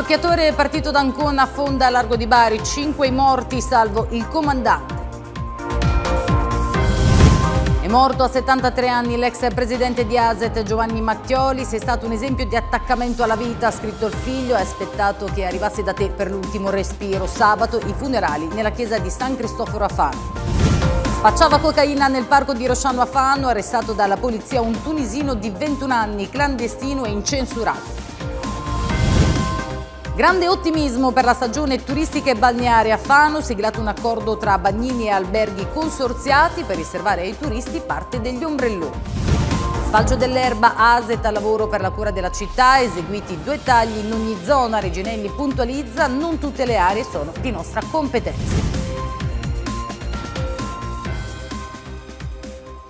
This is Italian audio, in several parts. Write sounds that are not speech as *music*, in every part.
Morchiatore partito da Ancona affonda a largo di Bari, 5 morti salvo il comandante. È morto a 73 anni l'ex presidente di Aset Giovanni Mattioli, sei stato un esempio di attaccamento alla vita, ha scritto il figlio, è aspettato che arrivasse da te per l'ultimo respiro. Sabato i funerali nella chiesa di San Cristoforo a Fano. Spacciava cocaina nel parco di Rosciano a Fano, arrestato dalla polizia un tunisino di 21 anni, clandestino e incensurato. Grande ottimismo per la stagione turistica e balneare a Fano, siglato un accordo tra bagnini e alberghi consorziati per riservare ai turisti parte degli ombrelloni. Sfalcio dell'erba, ASET al lavoro per la cura della città, eseguiti due tagli in ogni zona, Reginelli puntualizza, non tutte le aree sono di nostra competenza.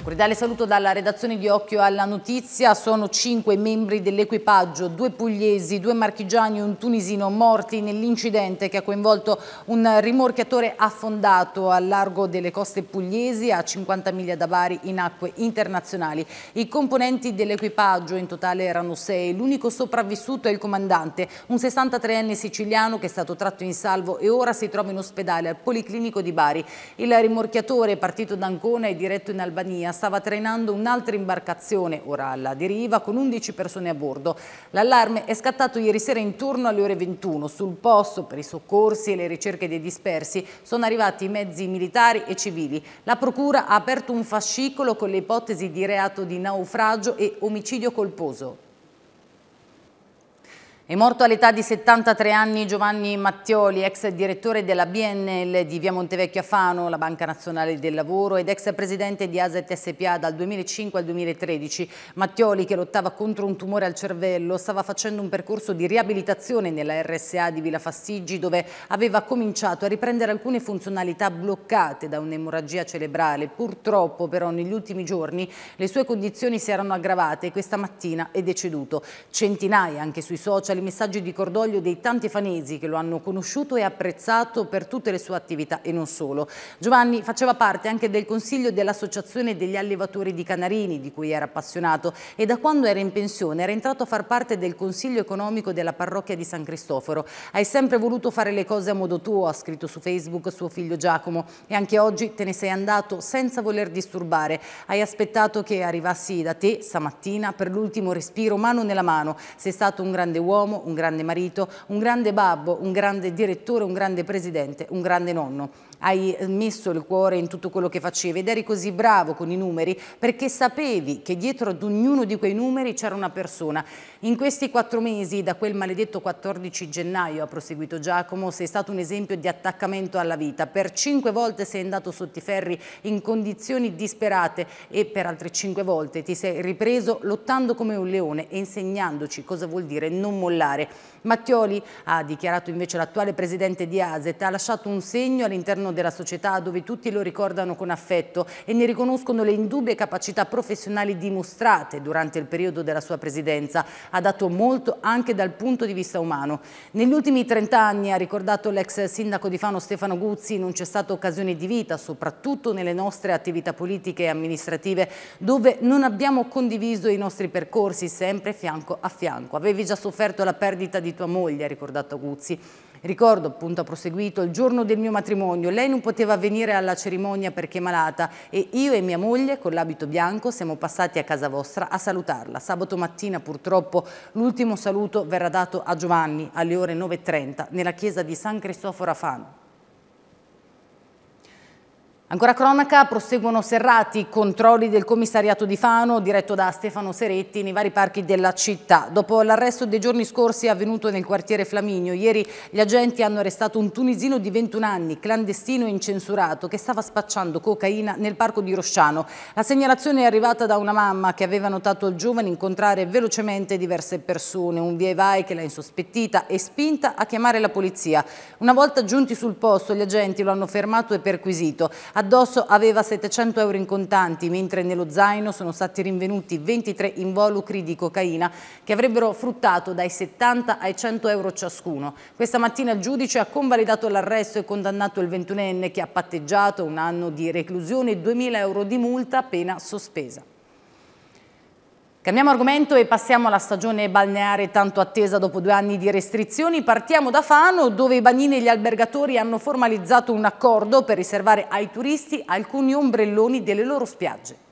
Cordiale saluto dalla redazione di Occhio alla Notizia. Sono cinque membri dell'equipaggio, due pugliesi, due marchigiani e un tunisino morti nell'incidente che ha coinvolto un rimorchiatore affondato al largo delle coste pugliesi a 50 miglia da Bari in acque internazionali. I componenti dell'equipaggio in totale erano sei. L'unico sopravvissuto è il comandante, un 63enne siciliano che è stato tratto in salvo e ora si trova in ospedale al Policlinico di Bari. Il rimorchiatore partito da Ancona e diretto in Albania Macedonia stava trainando un'altra imbarcazione, ora alla deriva, con 11 persone a bordo. L'allarme è scattato ieri sera intorno alle ore 21. Sul posto, per i soccorsi e le ricerche dei dispersi, sono arrivati mezzi militari e civili. La procura ha aperto un fascicolo con le ipotesi di reato di naufragio e omicidio colposo. È morto all'età di 73 anni Giovanni Mattioli, ex direttore della BNL di Via Montevecchio a Fano, la Banca Nazionale del Lavoro, ed ex presidente di Aset SPA dal 2005 al 2013. Mattioli, che lottava contro un tumore al cervello, stava facendo un percorso di riabilitazione nella RSA di Villa Fastigi, dove aveva cominciato a riprendere alcune funzionalità bloccate da un'emorragia cerebrale. Purtroppo, però, negli ultimi giorni le sue condizioni si erano aggravate e questa mattina è deceduto. Centinaia anche sui social i messaggi di cordoglio dei tanti fanesi che lo hanno conosciuto e apprezzato per tutte le sue attività e non solo. Giovanni faceva parte anche del consiglio dell'Associazione degli Allevatori di Canarini, di cui era appassionato, e da quando era in pensione era entrato a far parte del consiglio economico della parrocchia di San Cristoforo. Hai sempre voluto fare le cose a modo tuo, ha scritto su Facebook suo figlio Giacomo, e anche oggi te ne sei andato senza voler disturbare. Hai aspettato che arrivassi da te stamattina per l'ultimo respiro mano nella mano. Sei stato un grande uomo uomo, un grande marito, un grande babbo, un grande direttore, un grande presidente, un grande nonno. Hai messo il cuore in tutto quello che facevi ed eri così bravo con i numeri perché sapevi che dietro ad ognuno di quei numeri c'era una persona. In questi quattro mesi, da quel maledetto 14 gennaio, ha proseguito Giacomo, sei stato un esempio di attaccamento alla vita. Per cinque volte sei andato sotto i ferri in condizioni disperate e per altre cinque volte ti sei ripreso lottando come un leone e insegnandoci cosa vuol dire non molestare mollare. Mattioli ha dichiarato invece l'attuale presidente di ASET ha lasciato un segno all'interno della società dove tutti lo ricordano con affetto e ne riconoscono le indubbie capacità professionali dimostrate durante il periodo della sua presidenza. Ha dato molto anche dal punto di vista umano. Negli ultimi 30 anni, ha ricordato l'ex sindaco di Fano Stefano Guzzi, non c'è stata occasione di vita, soprattutto nelle nostre attività politiche e amministrative, dove non abbiamo condiviso i nostri percorsi sempre fianco a fianco. Avevi già sofferto la perdita di di tua moglie, ha ricordato Guzzi. Ricordo, appunto, ha proseguito, il giorno del mio matrimonio. Lei non poteva venire alla cerimonia perché è malata e io e mia moglie, con l'abito bianco, siamo passati a casa vostra a salutarla. Sabato mattina, purtroppo, l'ultimo saluto verrà dato a Giovanni alle ore 9.30 nella chiesa di San Cristoforo a Fano. Ancora cronaca, proseguono serrati i controlli del commissariato di Fano, diretto da Stefano Seretti, nei vari parchi della città. Dopo l'arresto dei giorni scorsi avvenuto nel quartiere Flaminio, ieri gli agenti hanno arrestato un tunisino di 21 anni, clandestino e incensurato, che stava spacciando cocaina nel parco di Rosciano. La segnalazione è arrivata da una mamma che aveva notato il giovane incontrare velocemente diverse persone, un via e vai che l'ha insospettita e spinta a chiamare la polizia. Una volta giunti sul posto, gli agenti lo hanno fermato e perquisito. Addosso aveva 700 euro in contanti, mentre nello zaino sono stati rinvenuti 23 involucri di cocaina che avrebbero fruttato dai 70 ai 100 euro ciascuno. Questa mattina il giudice ha convalidato l'arresto e condannato il 21enne che ha patteggiato un anno di reclusione e 2.000 euro di multa, appena sospesa. Cambiamo argomento e passiamo alla stagione balneare tanto attesa dopo due anni di restrizioni. Partiamo da Fano dove i bagnini e gli albergatori hanno formalizzato un accordo per riservare ai turisti alcuni ombrelloni delle loro spiagge.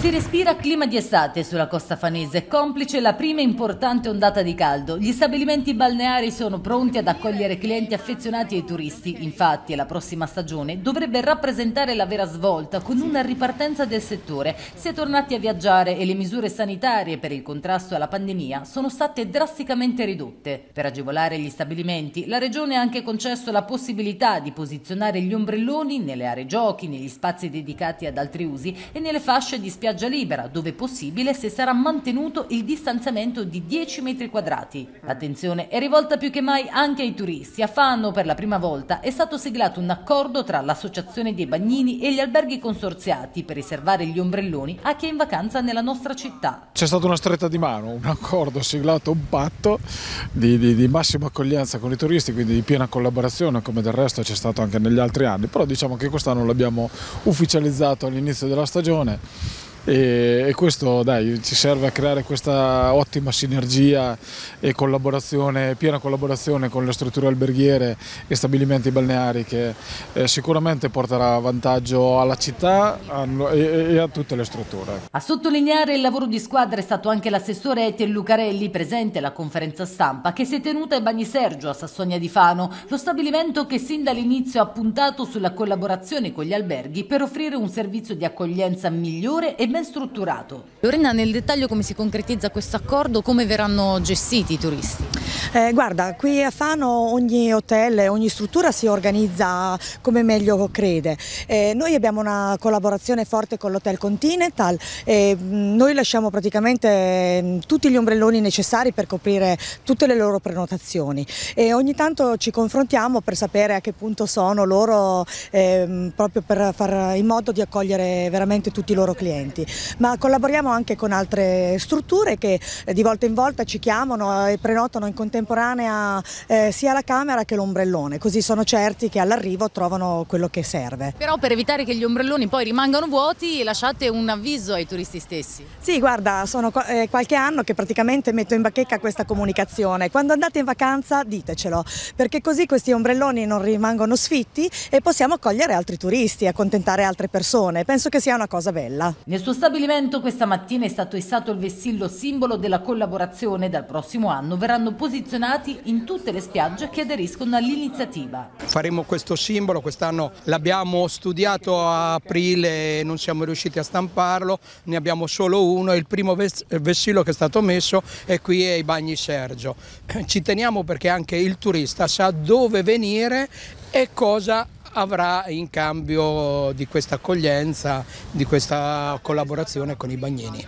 Si respira clima di estate sulla costa fanese, complice la prima importante ondata di caldo. Gli stabilimenti balneari sono pronti ad accogliere clienti affezionati ai turisti. Infatti, la prossima stagione dovrebbe rappresentare la vera svolta con una ripartenza del settore. Si è tornati a viaggiare e le misure sanitarie per il contrasto alla pandemia sono state drasticamente ridotte. Per agevolare gli stabilimenti, la Regione ha anche concesso la possibilità di posizionare gli ombrelloni nelle aree giochi, negli spazi dedicati ad altri usi e nelle fasce di spiaggia spiaggia libera, dove possibile se sarà mantenuto il distanziamento di 10 metri quadrati. L'attenzione è rivolta più che mai anche ai turisti. A Fano per la prima volta è stato siglato un accordo tra l'Associazione dei Bagnini e gli alberghi consorziati per riservare gli ombrelloni a chi è in vacanza nella nostra città. C'è stata una stretta di mano, un accordo siglato, un patto di, di, di massima accoglienza con i turisti, quindi di piena collaborazione come del resto c'è stato anche negli altri anni, però diciamo che quest'anno l'abbiamo ufficializzato all'inizio della stagione e, questo dai, ci serve a creare questa ottima sinergia e collaborazione, piena collaborazione con le strutture alberghiere e stabilimenti balneari che eh, sicuramente porterà vantaggio alla città e, a tutte le strutture. A sottolineare il lavoro di squadra è stato anche l'assessore Etiel Lucarelli presente alla conferenza stampa che si è tenuta in Bagni Sergio a Sassonia di Fano, lo stabilimento che sin dall'inizio ha puntato sulla collaborazione con gli alberghi per offrire un servizio di accoglienza migliore e ben strutturato. Lorena, nel dettaglio come si concretizza questo accordo, come verranno gestiti i turisti? Eh, guarda, qui a Fano ogni hotel, ogni struttura si organizza come meglio crede. Eh, noi abbiamo una collaborazione forte con l'Hotel Continental, e mm, noi lasciamo praticamente mm, tutti gli ombrelloni necessari per coprire tutte le loro prenotazioni e ogni tanto ci confrontiamo per sapere a che punto sono loro, ehm, proprio per fare in modo di accogliere veramente tutti i loro clienti. Stati, ma collaboriamo anche con altre strutture che eh, di volta in volta ci chiamano eh, e prenotano in contemporanea eh, sia la camera che l'ombrellone, così sono certi che all'arrivo trovano quello che serve. Però per evitare che gli ombrelloni poi rimangano vuoti lasciate un avviso ai turisti stessi. Sì, guarda, sono eh, qualche anno che praticamente metto in bacheca questa comunicazione. Quando andate in vacanza ditecelo, perché così questi ombrelloni non rimangono sfitti e possiamo accogliere altri turisti, accontentare altre persone. Penso che sia una cosa bella. Nessun suo stabilimento questa mattina è stato essato il vessillo simbolo della collaborazione. Dal prossimo anno verranno posizionati in tutte le spiagge che aderiscono all'iniziativa. Faremo questo simbolo, quest'anno l'abbiamo studiato a aprile e non siamo riusciti a stamparlo, ne abbiamo solo uno, il primo vessillo che è stato messo è qui ai Bagni Sergio. Ci teniamo perché anche il turista sa dove venire e cosa avrà in cambio di questa accoglienza, di questa collaborazione con i bagnini.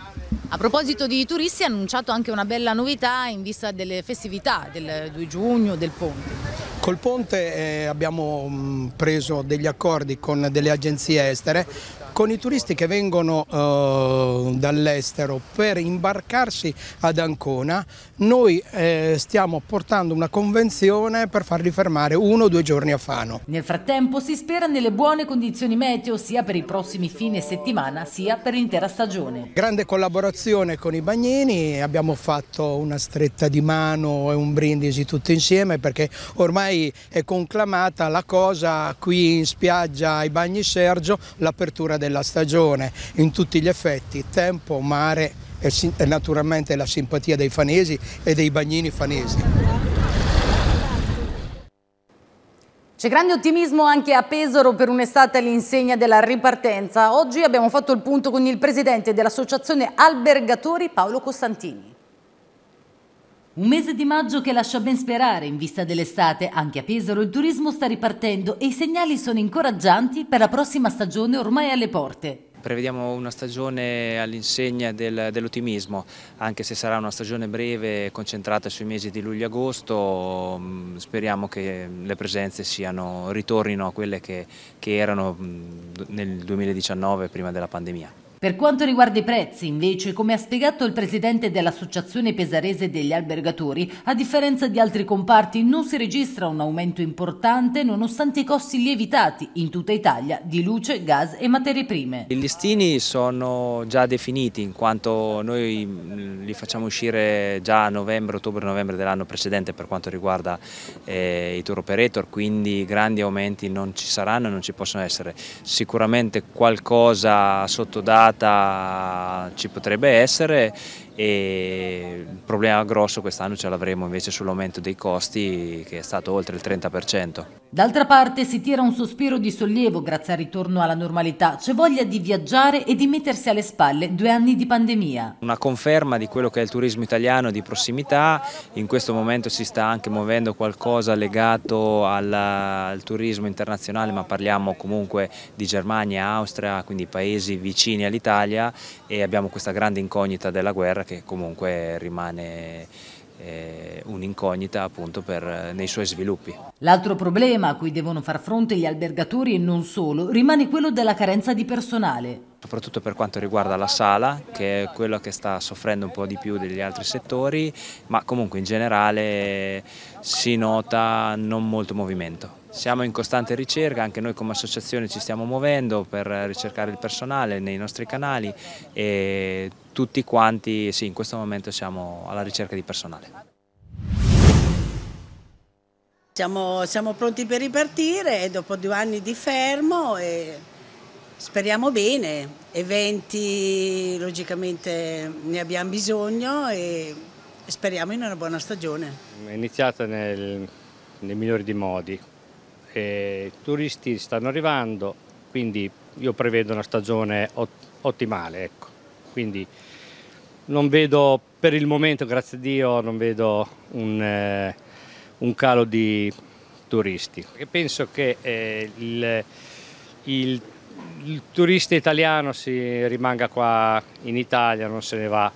A proposito di turisti, ha annunciato anche una bella novità in vista delle festività del 2 giugno, del ponte. Col Ponte eh, abbiamo mm, preso degli accordi con delle agenzie estere con i turisti che vengono eh, dall'estero per imbarcarsi ad Ancona, noi eh, stiamo portando una convenzione per farli fermare uno o due giorni a Fano. Nel frattempo si spera nelle buone condizioni meteo sia per i prossimi fine settimana sia per l'intera stagione. Grande collaborazione con i bagnini, abbiamo fatto una stretta di mano e un brindisi tutti insieme perché ormai è conclamata la cosa qui in spiaggia ai bagni Sergio l'apertura della stagione in tutti gli effetti, tempo, mare e, naturalmente la simpatia dei fanesi e dei bagnini fanesi. C'è grande ottimismo anche a Pesaro per un'estate all'insegna della ripartenza. Oggi abbiamo fatto il punto con il presidente dell'associazione Albergatori Paolo Costantini. Un mese di maggio che lascia ben sperare in vista dell'estate, anche a Pesaro il turismo sta ripartendo e i segnali sono incoraggianti per la prossima stagione ormai alle porte. Prevediamo una stagione all'insegna del, dell'ottimismo, anche se sarà una stagione breve concentrata sui mesi di luglio e agosto, mm, speriamo che le presenze siano, ritornino a quelle che, che erano mm, nel 2019 prima della pandemia. Per quanto riguarda i prezzi, invece, come ha spiegato il presidente dell'Associazione Pesarese degli Albergatori, a differenza di altri comparti non si registra un aumento importante nonostante i costi lievitati in tutta Italia di luce, gas e materie prime. I listini sono già definiti in quanto noi li facciamo uscire già a novembre, ottobre-novembre dell'anno precedente per quanto riguarda eh, i tour operator, quindi grandi aumenti non ci saranno, non ci possono essere. Sicuramente qualcosa sottodato serata ci potrebbe essere e il problema grosso quest'anno ce l'avremo invece sull'aumento dei costi che è stato oltre il 30%. D'altra parte si tira un sospiro di sollievo grazie al ritorno alla normalità, c'è voglia di viaggiare e di mettersi alle spalle due anni di pandemia. Una conferma di quello che è il turismo italiano di prossimità, in questo momento si sta anche muovendo qualcosa legato al, al turismo internazionale ma parliamo comunque di Germania, Austria, quindi paesi vicini all'Italia e abbiamo questa grande incognita della guerra guerra che comunque rimane eh, un'incognita appunto per, nei suoi sviluppi. L'altro problema a cui devono far fronte gli albergatori e non solo rimane quello della carenza di personale. Soprattutto per quanto riguarda la sala, che è quello che sta soffrendo un po' di più degli altri settori, ma comunque in generale si nota non molto movimento. Siamo in costante ricerca, anche noi come associazione ci stiamo muovendo per ricercare il personale nei nostri canali e tutti quanti sì, in questo momento siamo alla ricerca di personale. Siamo, siamo pronti per ripartire dopo due anni di fermo e speriamo bene, eventi logicamente ne abbiamo bisogno e speriamo in una buona stagione. È iniziata nel, nei migliori dei modi, eh, turisti stanno arrivando, quindi io prevedo una stagione ot ottimale. Ecco. Quindi non vedo per il momento, grazie a Dio, non vedo un, eh, un calo di turisti. E penso che eh, il, il, il, turista italiano si rimanga qua in Italia, non se ne va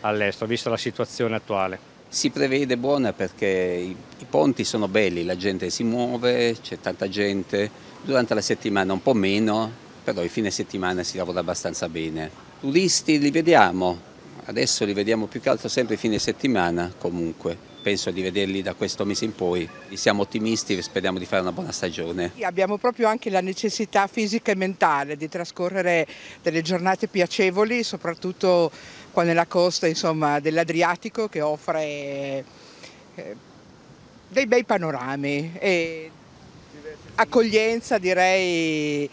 all'estero, visto la situazione attuale si prevede buona perché i, i, ponti sono belli, la gente si muove, c'è tanta gente, durante la settimana un po' meno, però i fine settimana si lavora abbastanza bene. Turisti li vediamo, adesso li vediamo più che altro sempre fine settimana comunque penso di vederli da questo mese in poi. Siamo ottimisti e speriamo di fare una buona stagione. Abbiamo proprio anche la necessità fisica e mentale di trascorrere delle giornate piacevoli, soprattutto qua nella costa dell'Adriatico che offre eh, dei bei panorami e accoglienza direi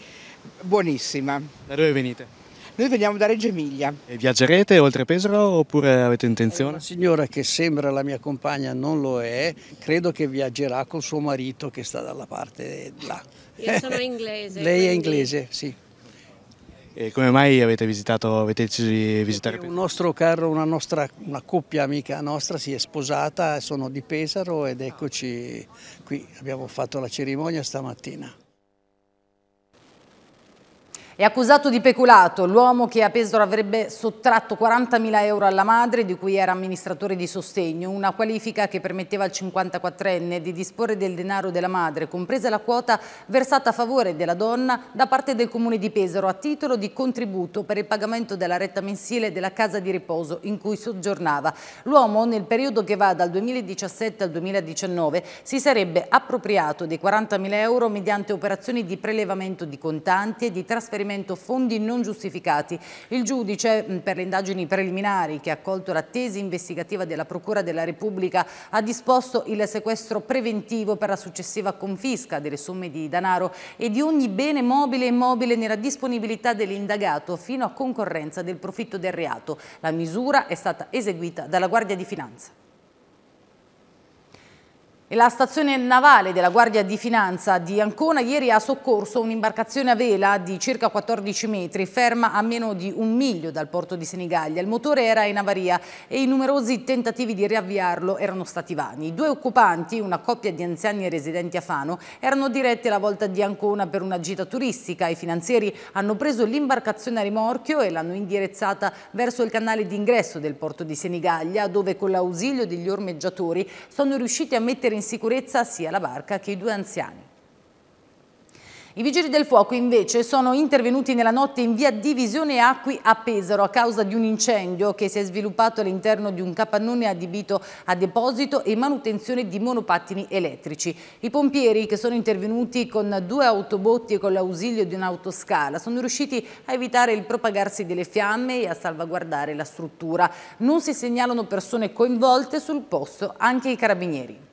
buonissima. Da dove venite? Noi veniamo da Reggio Emilia. E viaggerete oltre Pesaro oppure avete intenzione? Una signora che sembra la mia compagna non lo è, credo che viaggerà con suo marito che sta dalla parte là. Io sono *laughs* inglese. Lei è inglese, sì. E come mai avete visitato, avete deciso di visitare Pesaro? Un nostro carro, una, nostra, una coppia amica nostra si è sposata, sono di Pesaro ed eccoci qui, abbiamo fatto la cerimonia stamattina. È accusato di peculato l'uomo che a Pesaro avrebbe sottratto 40.000 euro alla madre di cui era amministratore di sostegno, una qualifica che permetteva al 54enne di disporre del denaro della madre, compresa la quota versata a favore della donna da parte del comune di Pesaro a titolo di contributo per il pagamento della retta mensile della casa di riposo in cui soggiornava. L'uomo nel periodo che va dal 2017 al 2019 si sarebbe appropriato dei 40.000 euro mediante operazioni di prelevamento di contanti e di trasferimento trasferimento fondi non giustificati. Il giudice mm, per le indagini preliminari che ha accolto la tesi investigativa della Procura della Repubblica ha disposto il sequestro preventivo per la successiva confisca delle somme di danaro e di ogni bene mobile e immobile nella disponibilità dell'indagato fino a concorrenza del profitto del reato. La misura è stata eseguita dalla Guardia di Finanza la stazione navale della Guardia di Finanza di Ancona ieri ha soccorso un'imbarcazione a vela di circa 14 metri, ferma a meno di un miglio dal porto di Senigallia. Il motore era in avaria e i numerosi tentativi di riavviarlo erano stati vani. I due occupanti, una coppia di anziani residenti a Fano, erano diretti alla volta di Ancona per una gita turistica. I finanzieri hanno preso l'imbarcazione a rimorchio e l'hanno indirizzata verso il canale d'ingresso del porto di Senigallia, dove con l'ausilio degli ormeggiatori sono riusciti a mettere in in sicurezza sia la barca che i due anziani. I vigili del fuoco invece sono intervenuti nella notte in via Divisione Acqui a Pesaro a causa di un incendio che si è sviluppato all'interno di un capannone adibito a deposito e manutenzione di monopattini elettrici. I pompieri che sono intervenuti con due autobotti e con l'ausilio di un'autoscala sono riusciti a evitare il propagarsi delle fiamme e a salvaguardare la struttura. Non si segnalano persone coinvolte sul posto, anche i carabinieri.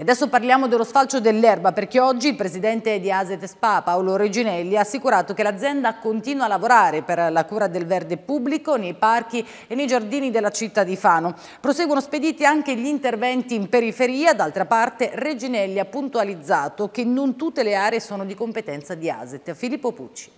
E adesso parliamo dello sfalcio dell'erba perché oggi il presidente di Aset Spa Paolo Reginelli ha assicurato che l'azienda continua a lavorare per la cura del verde pubblico nei parchi e nei giardini della città di Fano. Proseguono spediti anche gli interventi in periferia, d'altra parte Reginelli ha puntualizzato che non tutte le aree sono di competenza di Aset. Filippo Pucci.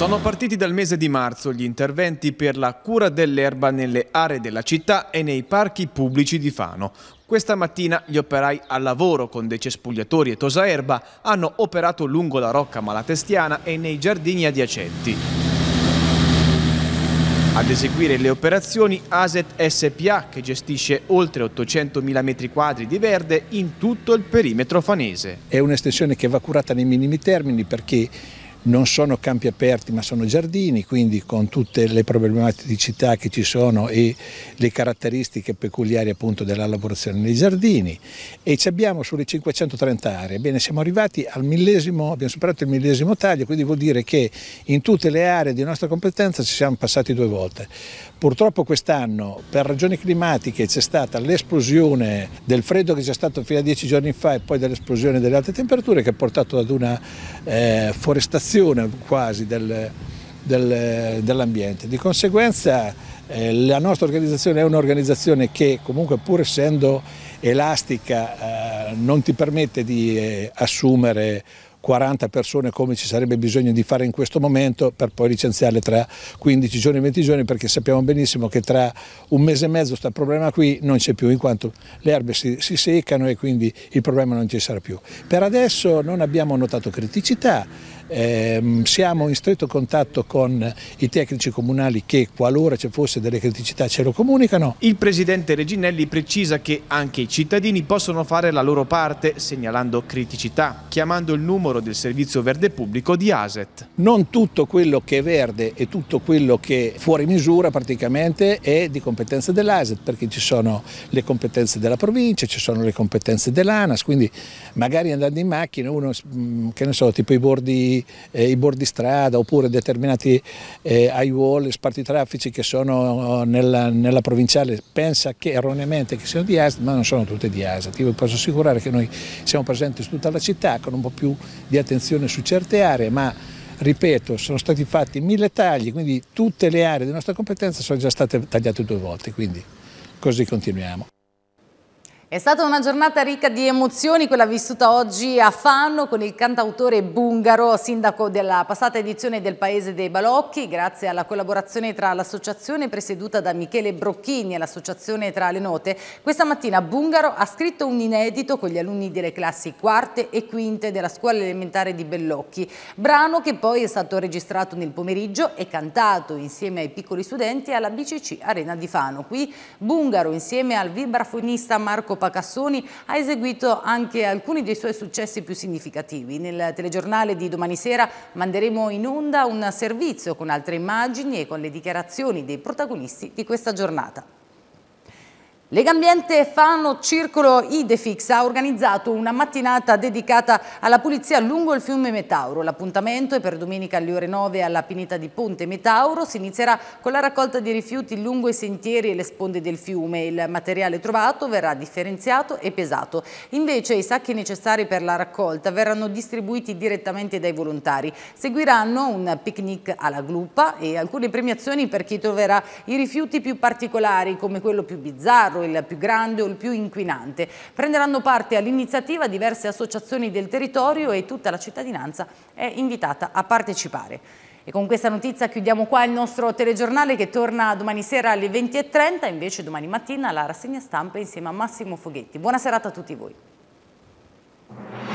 Sono partiti dal mese di marzo gli interventi per la cura dell'erba nelle aree della città e nei parchi pubblici di Fano. Questa mattina gli operai al lavoro con dei cespugliatori e tosaerba hanno operato lungo la Rocca Malatestiana e nei giardini adiacenti. Ad eseguire le operazioni ASET SPA che gestisce oltre 800.000 m2 di verde in tutto il perimetro fanese. È un'estensione che va curata nei minimi termini perché non sono campi aperti ma sono giardini, quindi con tutte le problematicità che ci sono e le caratteristiche peculiari appunto della lavorazione nei giardini e ci abbiamo sulle 530 aree, bene siamo arrivati al millesimo, abbiamo superato il millesimo taglio, quindi vuol dire che in tutte le aree di nostra competenza ci siamo passati due volte. Purtroppo quest'anno per ragioni climatiche c'è stata l'esplosione del freddo che c'è stato fino a dieci giorni fa e poi dell'esplosione delle alte temperature che ha portato ad una eh, forestazione quasi del, del, dell'ambiente. Di conseguenza eh, la nostra organizzazione è un'organizzazione che comunque pur essendo elastica eh, non ti permette di eh, assumere 40 persone come ci sarebbe bisogno di fare in questo momento per poi licenziarle tra 15 giorni e 20 giorni perché sappiamo benissimo che tra un mese e mezzo questo problema qui non c'è più in quanto le erbe si, si seccano e quindi il problema non ci sarà più. Per adesso non abbiamo notato criticità, Ehm, siamo in stretto contatto con i tecnici comunali che qualora ci fosse delle criticità ce lo comunicano. Il presidente Reginelli precisa che anche i cittadini possono fare la loro parte segnalando criticità, chiamando il numero del servizio verde pubblico di ASET. Non tutto quello che è verde e tutto quello che è fuori misura praticamente è di competenza dell'ASET perché ci sono le competenze della provincia, ci sono le competenze dell'ANAS, quindi magari andando in macchina uno, che ne so, tipo i bordi i, eh, i bordi strada oppure determinati eh, wall, sparti traffici che sono eh, nella, nella, provinciale, pensa che erroneamente che siano di ASD, ma non sono tutte di ASD. Io vi posso assicurare che noi siamo presenti su tutta la città con un po' più di attenzione su certe aree, ma ripeto, sono stati fatti mille tagli, quindi tutte le aree di nostra competenza sono già state tagliate due volte, quindi così continuiamo. È stata una giornata ricca di emozioni quella vissuta oggi a Fanno con il cantautore bungaro, sindaco della passata edizione del Paese dei Balocchi, grazie alla collaborazione tra l'associazione presieduta da Michele Brocchini e l'associazione Tra le Note. Questa mattina Bungaro ha scritto un inedito con gli alunni delle classi quarte e quinte della scuola elementare di Bellocchi, brano che poi è stato registrato nel pomeriggio e cantato insieme ai piccoli studenti alla BCC Arena di Fano. Qui Bungaro insieme al vibrafonista Marco Pacassoni ha eseguito anche alcuni dei suoi successi più significativi. Nel telegiornale di domani sera manderemo in onda un servizio con altre immagini e con le dichiarazioni dei protagonisti di questa giornata. Legambiente Fano Circolo Idefix ha organizzato una mattinata dedicata alla pulizia lungo il fiume Metauro. L'appuntamento è per domenica alle ore 9 alla pineta di Ponte Metauro. Si inizierà con la raccolta di rifiuti lungo i sentieri e le sponde del fiume. Il materiale trovato verrà differenziato e pesato. Invece i sacchi necessari per la raccolta verranno distribuiti direttamente dai volontari. Seguiranno un picnic alla gluppa e alcune premiazioni per chi troverà i rifiuti più particolari come quello più bizzarro caro, il più grande o il più inquinante. Prenderanno parte all'iniziativa diverse associazioni del territorio e tutta la cittadinanza è invitata a partecipare. E con questa notizia chiudiamo qua il nostro telegiornale che torna domani sera alle 20.30, invece domani mattina la rassegna stampa insieme a Massimo Foghetti. Buona serata a tutti voi.